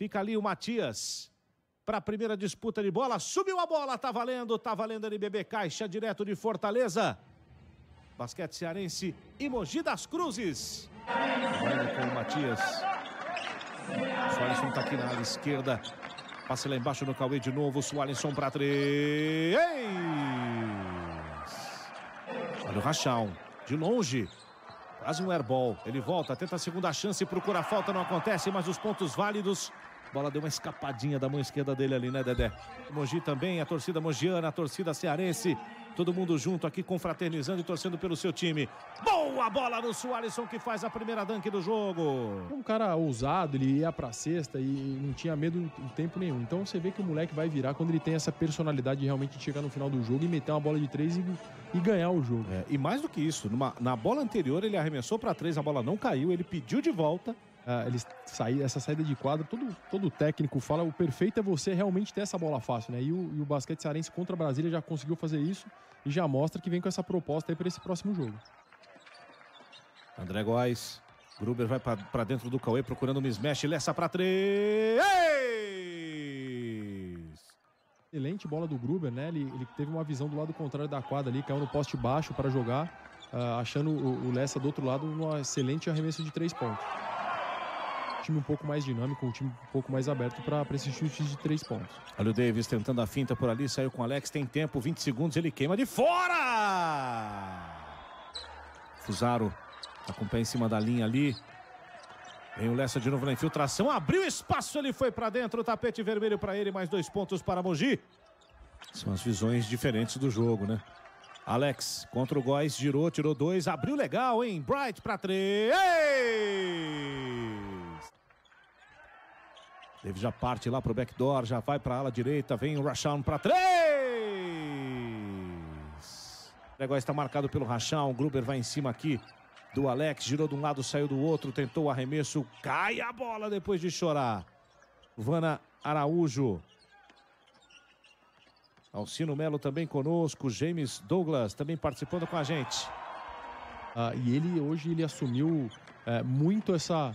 Fica ali o Matias para a primeira disputa de bola. Subiu a bola, tá valendo, tá valendo NBB Caixa, direto de Fortaleza. Basquete cearense e Mogi das Cruzes. Olha com o Matias. Soalisson tá aqui na área esquerda. Passe lá embaixo no Cauê de novo. Soalisson para três. Olha o rachão. De longe. Quase um airball. Ele volta, tenta a segunda chance, procura a falta, não acontece, mas os pontos válidos Bola deu uma escapadinha da mão esquerda dele ali, né, Dedé? Mogi também, a torcida mogiana, a torcida cearense. Todo mundo junto aqui, confraternizando e torcendo pelo seu time. Boa bola no Soaresson que faz a primeira dunk do jogo. Um cara ousado, ele ia pra cesta e não tinha medo em tempo nenhum. Então você vê que o moleque vai virar quando ele tem essa personalidade de realmente chegar no final do jogo e meter uma bola de três e, e ganhar o jogo. É, e mais do que isso, numa, na bola anterior ele arremessou para três, a bola não caiu, ele pediu de volta Uh, eles essa saída de quadra todo, todo técnico fala, o perfeito é você realmente ter essa bola fácil, né? E o, e o basquete cearense contra a Brasília já conseguiu fazer isso e já mostra que vem com essa proposta aí para esse próximo jogo. André Góes, Gruber vai para dentro do Cauê procurando um smash, Lessa para três! Excelente bola do Gruber, né? Ele, ele teve uma visão do lado contrário da quadra ali, caiu no poste baixo para jogar, uh, achando o, o Lessa do outro lado um excelente arremesso de três pontos time um pouco mais dinâmico, um time um pouco mais aberto para esses chutes de três pontos. Olha o Davis tentando a finta por ali, saiu com o Alex, tem tempo, 20 segundos, ele queima de fora! Fusaro acompanha em cima da linha ali. Vem o Lessa de novo na infiltração, abriu espaço, ele foi para dentro, tapete vermelho para ele, mais dois pontos para Mogi. São as visões diferentes do jogo, né? Alex contra o Góis, girou, tirou dois, abriu legal, hein? Bright para três. Deve já parte lá para o backdoor, já vai para a ala direita, vem o Rashawn para três. O negócio está marcado pelo Rashawn, Gruber vai em cima aqui do Alex, girou de um lado, saiu do outro, tentou o arremesso, cai a bola depois de chorar. Vana Araújo. Alcino Melo também conosco, James Douglas também participando com a gente. Ah, e ele hoje ele assumiu é, muito essa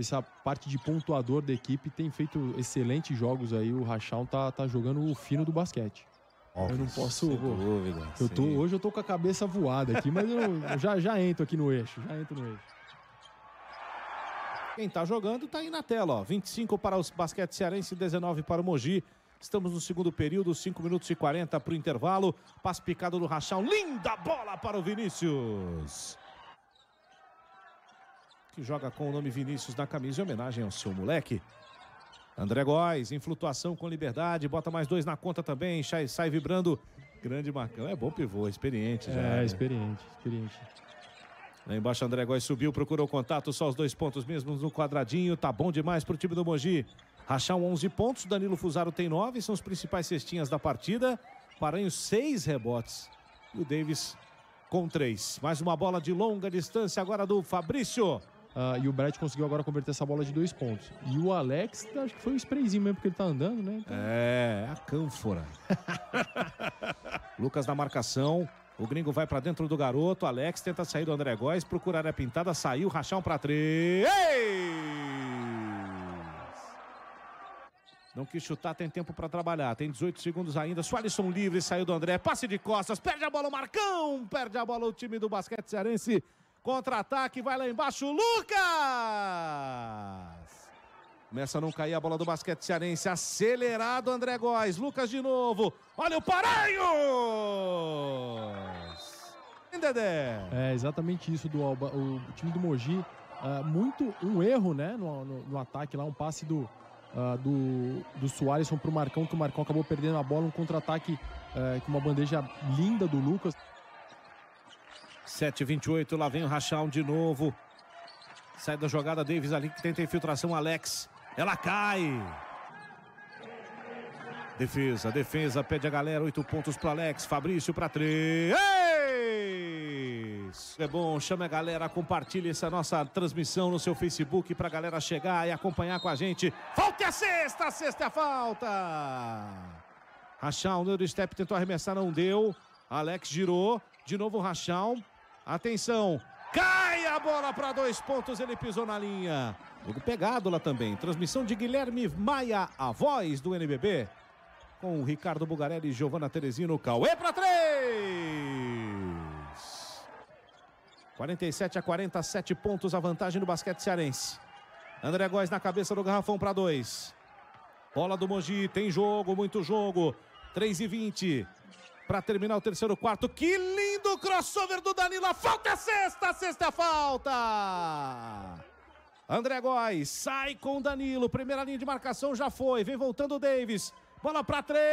essa parte de pontuador da equipe, tem feito excelentes jogos aí. O Rachão tá, tá jogando o fino do basquete. Óbvio, eu não posso. Sem dúvida, eu tô, hoje eu tô com a cabeça voada aqui, mas eu, eu, já, já entro aqui no eixo. Já entro no eixo. Quem tá jogando tá aí na tela, ó. 25 para os basquete cearense, 19 para o Mogi. Estamos no segundo período, 5 minutos e 40 para o intervalo. Passe picado do Rachão. Linda bola para o Vinícius que joga com o nome Vinícius na camisa em homenagem ao seu moleque. André Góes, em flutuação com liberdade, bota mais dois na conta também, sai, sai vibrando. Grande Marcão, é bom pivô, experiente já. É, né? experiente, experiente. Lá embaixo, André Góes subiu, procurou contato, só os dois pontos mesmo no quadradinho, tá bom demais pro time do Mogi. Rachão 11 pontos, Danilo Fusaro tem 9, são os principais cestinhas da partida. Paranho 6 rebotes e o Davis com 3. Mais uma bola de longa distância agora do Fabrício. Uh, e o Brett conseguiu agora converter essa bola de dois pontos. E o Alex, acho que foi um sprayzinho mesmo, porque ele tá andando, né? Então... É, a cânfora. Lucas na marcação. O gringo vai para dentro do garoto. Alex tenta sair do André Góes, procurar a pintada, saiu, rachão para três. Não quis chutar, tem tempo para trabalhar. Tem 18 segundos ainda. são livre, saiu do André. Passe de costas, perde a bola o Marcão, perde a bola o time do basquete cearense. Contra-ataque, vai lá embaixo, Lucas! Começa a não cair a bola do basquete cearense. Acelerado André Góes. Lucas de novo. Olha o Paranhos! Dedé. É exatamente isso do Alba, o time do Mogi. Uh, muito um erro, né? No, no, no, ataque lá, um passe do. Uh, do, do Soares para o Marcão, que o Marcão acabou perdendo a bola, um contra-ataque uh, com uma bandeja linda do Lucas. 7-28, lá vem o Rachão de novo. Sai da jogada, Davis ali que tenta a infiltração, Alex. Ela cai. Defesa, defesa, pede a galera, oito pontos para Alex, Fabrício para três. É bom, chama a galera, compartilhe essa nossa transmissão no seu Facebook para a galera chegar e acompanhar com a gente. Falta é a sexta, a sexta é a falta. Rachão, o step tentou arremessar, não deu. Alex girou, de novo o Rachão, Atenção, cai a bola para dois pontos, ele pisou na linha. Jogo pegado lá também. Transmissão de Guilherme Maia, a voz do NBB. Com Ricardo Bugarelli, e Giovanna Teresino, Cauê para três. 47 a 47 pontos a vantagem do basquete cearense. André Góes na cabeça do garrafão para dois. Bola do Mogi, tem jogo, muito jogo. 3 e 20 para terminar o terceiro quarto. Que lindo crossover do Danilo. A falta é sexta, sexta falta. André Góes sai com o Danilo. Primeira linha de marcação já foi. Vem voltando o Davis. Bola para três.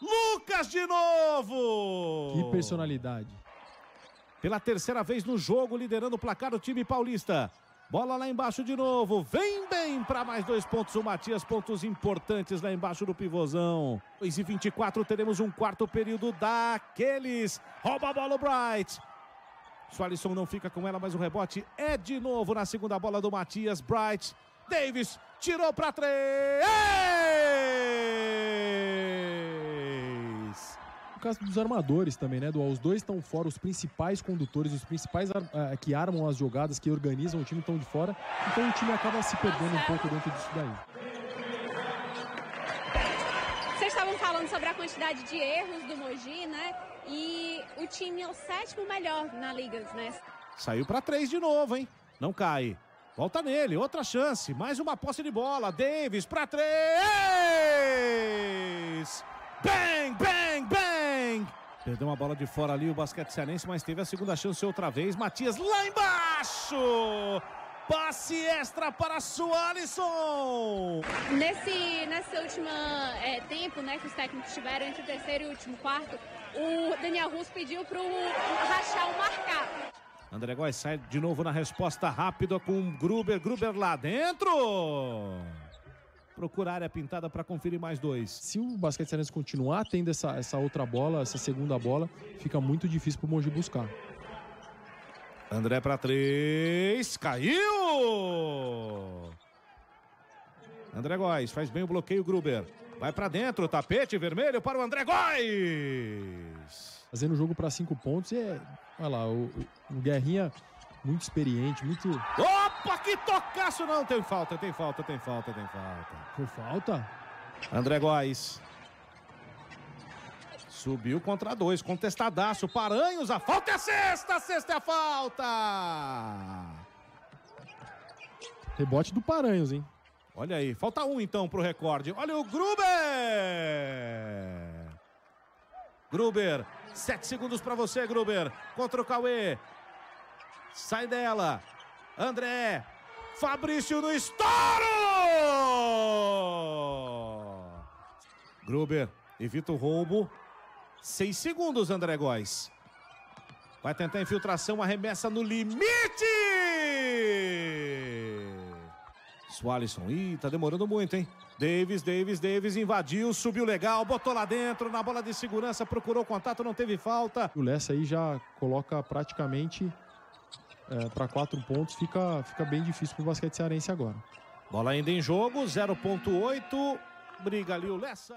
Lucas de novo. Que personalidade. Pela terceira vez no jogo, liderando o placar do time paulista. Bola lá embaixo de novo. Vem bem para mais dois pontos o Matias. Pontos importantes lá embaixo do pivôzão. 2 e 24 teremos um quarto período daqueles. Rouba a bola o Bright. Soalisson não fica com ela, mas o rebote é de novo na segunda bola do Matias. Bright. Davis tirou para três. por causa dos armadores também, né? Do, os dois estão fora, os principais condutores, os principais ar, é, que armam as jogadas, que organizam o time, estão de fora. Então o time acaba se perdendo um pouco dentro disso daí. Vocês estavam falando sobre a quantidade de erros do Mogi, né? E o time é o sétimo melhor na liga, né? Saiu para três de novo, hein? Não cai. Volta nele, outra chance, mais uma posse de bola. Davis para três! Bang, bang! Perdeu uma bola de fora ali o basquete cearense, mas teve a segunda chance outra vez. Matias lá embaixo! Passe extra para Sualisson! Nesse, nesse último é, tempo né, que os técnicos tiveram, entre o terceiro e o último quarto, o Daniel Russo pediu para o Rachel marcar. André Góes sai de novo na resposta rápida com Gruber. Gruber lá dentro! Procura a é área pintada para conferir mais dois. Se o basquete cearense continuar tendo essa, essa outra bola, essa segunda bola, fica muito difícil para o Mogi buscar. André para três, caiu! André Góes faz bem o bloqueio, Gruber. Vai para dentro, tapete vermelho para o André Góes. Fazendo o jogo para cinco pontos é. Olha lá, o, o Guerrinha muito experiente, muito. Opa, que tocaço! Não, tem falta, tem falta, tem falta, tem falta. Foi falta? André Góes. Subiu contra dois, contestadaço. Paranhos, a falta é a sexta, a sexta é a falta! Rebote do Paranhos, hein? Olha aí, falta um então pro recorde. Olha o Gruber! Gruber, sete segundos para você, Gruber. Contra o Cauê. Sai dela. André. Fabrício no estouro! Gruber evita o roubo. Seis segundos, André Góes. Vai tentar infiltração, arremessa no limite! Swalisson. Ih, tá demorando muito, hein? Davis, Davis, Davis invadiu, subiu legal, botou lá dentro, na bola de segurança, procurou contato, não teve falta. O Lessa aí já coloca praticamente é, eh, para quatro pontos, fica, fica bem difícil para o basquete cearense agora. Bola ainda em jogo, 0.8. Briga ali o Lessa.